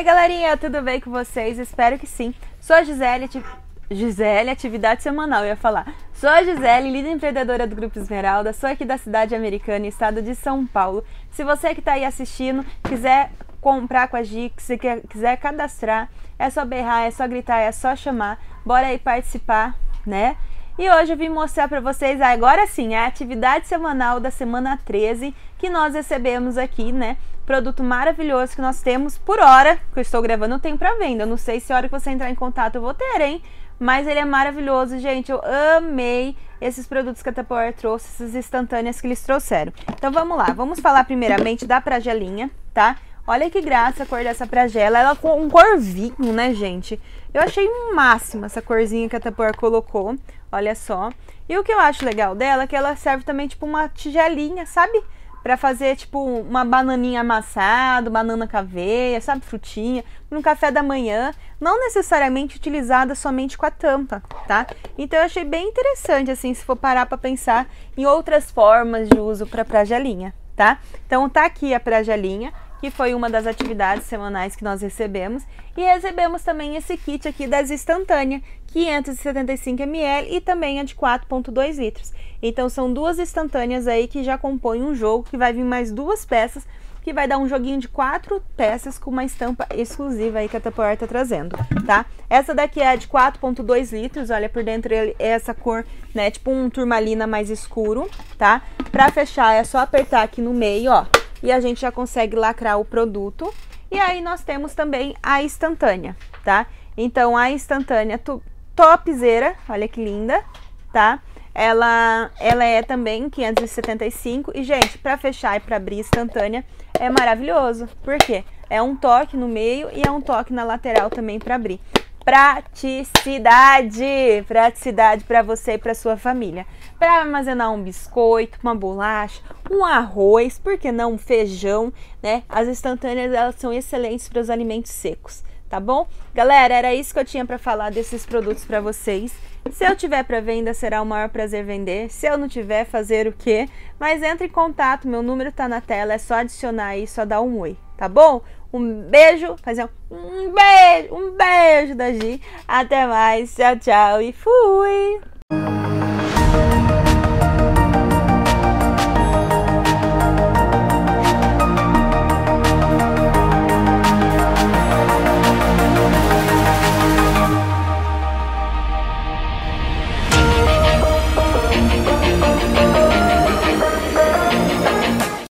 aí, galerinha, tudo bem com vocês? Espero que sim. Sou a Gisele, ati... Gisele atividade semanal, ia falar. Sou a Gisele, líder empreendedora do Grupo Esmeralda, sou aqui da cidade americana, estado de São Paulo. Se você que está aí assistindo quiser comprar com a Gi, se quiser cadastrar, é só berrar, é só gritar, é só chamar. Bora aí participar, né? E hoje eu vim mostrar para vocês, agora sim, a atividade semanal da semana 13 que nós recebemos aqui, né? Produto maravilhoso que nós temos por hora, que eu estou gravando, tem para venda. Eu não sei se a hora que você entrar em contato eu vou ter, hein? Mas ele é maravilhoso, gente. Eu amei esses produtos que a Tupperware trouxe, essas instantâneas que eles trouxeram. Então vamos lá, vamos falar primeiramente da pragelinha, tá? Olha que graça a cor dessa pragela. Ela com um cor vinho, né, gente? Eu achei um máximo essa corzinha que a Tapor colocou. Olha só. E o que eu acho legal dela é que ela serve também tipo uma tigelinha, sabe? Pra fazer tipo uma bananinha amassada, banana caveia, sabe? Frutinha, no café da manhã. Não necessariamente utilizada somente com a tampa, tá? Então eu achei bem interessante, assim, se for parar pra pensar em outras formas de uso pra pragelinha, tá? Então tá aqui a pragelinha que foi uma das atividades semanais que nós recebemos. E recebemos também esse kit aqui das instantâneas, 575 ml e também a de 4,2 litros. Então são duas instantâneas aí que já compõem um jogo, que vai vir mais duas peças, que vai dar um joguinho de quatro peças com uma estampa exclusiva aí que a Tupperware tá trazendo, tá? Essa daqui é de 4,2 litros, olha, por dentro ele é essa cor, né, tipo um turmalina mais escuro, tá? Pra fechar é só apertar aqui no meio, ó, e a gente já consegue lacrar o produto. E aí nós temos também a instantânea, tá? Então a instantânea topzera, olha que linda, tá? Ela, ela é também 575 e gente, para fechar e para abrir instantânea é maravilhoso. Por quê? É um toque no meio e é um toque na lateral também para abrir praticidade, praticidade para você e para sua família para armazenar um biscoito, uma bolacha, um arroz, por que não um feijão, né? As instantâneas elas são excelentes para os alimentos secos, tá bom? Galera, era isso que eu tinha para falar desses produtos para vocês. Se eu tiver para venda, será o maior prazer vender. Se eu não tiver, fazer o quê? Mas entre em contato, meu número tá na tela, é só adicionar aí, só dar um oi, tá bom? Um beijo, fazer um beijo, um beijo da Gi. Até mais, tchau, tchau e fui!